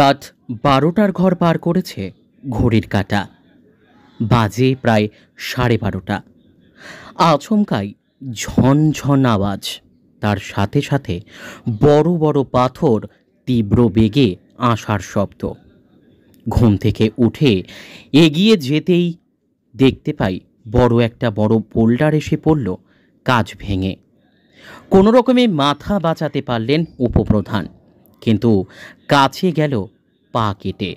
রাত বারোটার ঘর পার করেছে ঘড়ির কাটা বাজে প্রায় সাড়ে বারোটা আচমকাই ঝনঝন আওয়াজ তার সাথে সাথে বড় বড় পাথর তীব্র বেগে আসার শব্দ ঘুম থেকে উঠে এগিয়ে যেতেই দেখতে পাই বড় একটা বড় পোল্ডার এসে পড়ল কাজ ভেঙে কোনো রকমে মাথা বাঁচাতে পারলেন উপপ্রধান কিন্তু কাছে গেল পা কেটে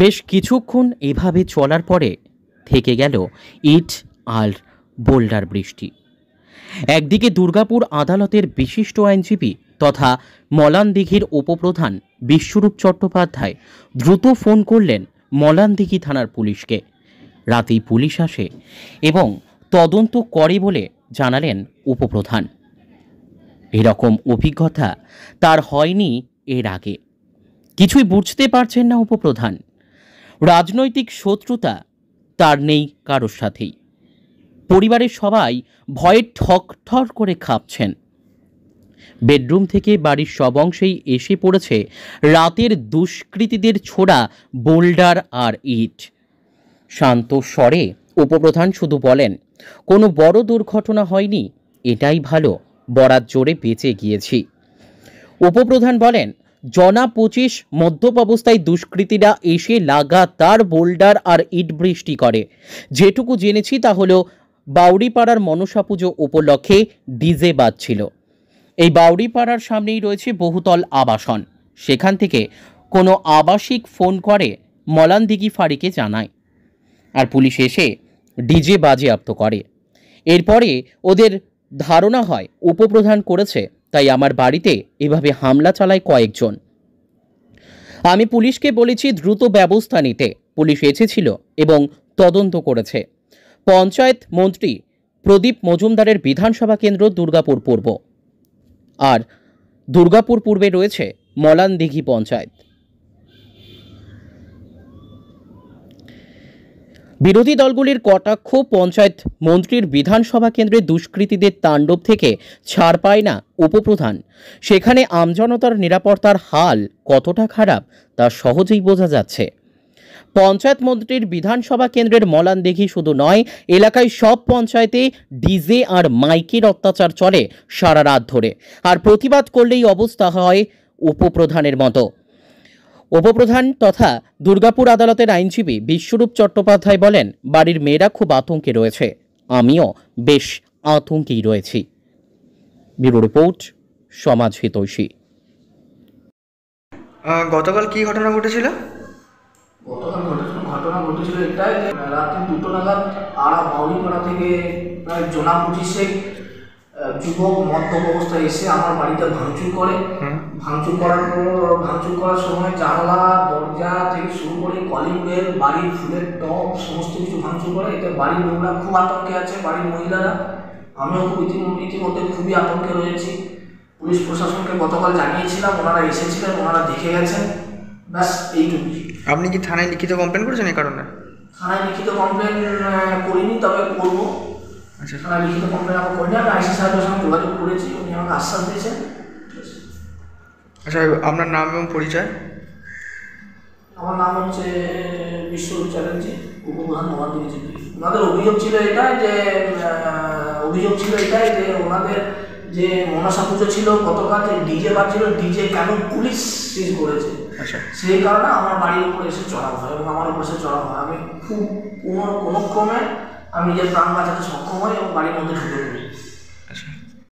বেশ কিছুক্ষণ এভাবে চলার পরে থেকে গেল ইট আর বোল্ডার বৃষ্টি একদিকে দুর্গাপুর আদালতের বিশিষ্ট আইনজীবী তথা মলানদিঘির উপপ্রধান বিশ্বরূপ চট্টোপাধ্যায় দ্রুত ফোন করলেন মলানদিঘি থানার পুলিশকে রাতেই পুলিশ আসে এবং তদন্ত করে বলে জানালেন উপপ্রধান এরকম অভিজ্ঞতা তার হয়নি এর আগে কিছুই বুঝতে পারছেন না উপপ্রধান রাজনৈতিক শত্রুতা তার নেই কারোর সাথেই পরিবারের সবাই ভয়ে ঠকঠর করে খাপছেন বেডরুম থেকে বাড়ির সব অংশেই এসে পড়েছে রাতের দুষ্কৃতীদের ছোড়া বোল্ডার আর ইট শান্ত স্বরে উপপ্রধান শুধু বলেন কোনো বড় দুর্ঘটনা হয়নি এটাই ভালো বরাত জোরে বেঁচে গিয়েছি উপপ্রধান বলেন জনা পঁচিশ মধ্যপ অবস্থায় দুষ্কৃতীরা এসে লাগাতার বোল্ডার আর ইট বৃষ্টি করে যেটুকু জেনেছি তা হলো বাউরিপাড়ার মনসা পুজো উপলক্ষে ডিজে বাজছিল এই বাউরিপাড়ার সামনেই রয়েছে বহুতল আবাসন সেখান থেকে কোনো আবাসিক ফোন করে মলানদিঘি ফাড়িকে জানায় আর পুলিশ এসে ডিজে বাজেয়াপ্ত করে এরপরে ওদের ধারণা হয় উপপ্রধান করেছে তাই আমার বাড়িতে এভাবে হামলা চালায় কয়েকজন আমি পুলিশকে বলেছি দ্রুত ব্যবস্থা নিতে পুলিশ এসেছিল এবং তদন্ত করেছে পঞ্চায়েত মন্ত্রী প্রদীপ মজুমদারের বিধানসভা কেন্দ্র দুর্গাপুর পূর্ব আর দুর্গাপুর পূর্বে রয়েছে মলানদিঘি পঞ্চায়েত বিরোধী দলগুলির কটাক্ষ পঞ্চায়েত মন্ত্রীর বিধানসভা কেন্দ্রে দুষ্কৃতীদের তাণ্ডব থেকে ছাড় পায় না উপপ্রধান সেখানে আমজনতার নিরাপত্তার হাল কতটা খারাপ তা সহজেই বোঝা যাচ্ছে পঞ্চায়েত মন্ত্রীর বিধানসভা কেন্দ্রের মলান দেখি শুধু নয় এলাকায় সব পঞ্চায়েতে ডিজে আর মাইকের অত্যাচার চলে সারা রাত ধরে আর প্রতিবাদ করলেই অবস্থা হয় উপপ্রধানের মতো উপপ্রধান তথা দুর্গাপুর আদালতের আইনজীবী বিশ্বরূপ চট্টোপাধ্যায় বলেন বাড়ির মেয়েরা খুব আতঙ্কে রয়েছে আমিও বেশ আতঙ্কেই রয়েছি ব্যুরো রিপোর্ট সমাজ হিতৈষী গতকাল কি ঘটনা ঘটেছিল গতকাল ঘটেছিল ঘটনা ঘটেছিল এটাই রাত্রি দুটো নাগাদ আড়া থেকে প্রায় জোনা পঁচিশে যুবক মদ্যপ অবস্থায় এসে আমার বাড়িটা ভাঙচুর করে ভাঙচুর করার ভাঙচুর করার সময় জানলা দরজা থেকে শুরু করে কলিং বেল বাড়ির ফুলের টপ সমস্ত কিছু ভাঙচুর করে এতে বাড়ির লোকরা খুব আতঙ্কে আছে বাড়ির মহিলারা আমিও খুব ইতিমধ্যে খুবই আতঙ্কে রয়েছি পুলিশ প্রশাসনকে গতকাল জানিয়েছিলাম ওনারা এসেছিলেন ওনারা দেখে গেছেন ব্যাস এইটুকু আপনি কি থানায় লিখিত কমপ্লেন করেছেন এই কারণে থানায় লিখিত কমপ্লেন করিনি তবে করবো আচ্ছা আমি লিখিত কমপ্লেন আমার করি না আমি আইসি সাহেবের সঙ্গে যোগাযোগ করেছি উনি আমাকে আশ্বাস দিয়েছেন আচ্ছা আপনার নাম এবং পরিচয় আমার নাম হচ্ছে বিশ্ব চ্যাটার্জি উপপ্রধান নবান্ন বিজেপি ওনাদের অভিযোগ ছিল এটাই যে অভিযোগ ছিল এটাই যে ওনাদের যে মনসা পুজো ছিল গতকাল যে ডিজে বাজছিল ডিজে কেন পুলিশ সিজ করেছে আচ্ছা। সেই কারণে আমার বাড়ির উপরে এসে চড়া হয় এবং আমার উপরে এসে চড়া হয় আমি খুব কোনো কোনো ক্রমে আমি নিজের প্রাণ বাঁচাতে সক্ষম হই এবং বাড়ির মধ্যে ঢুকে পড়ি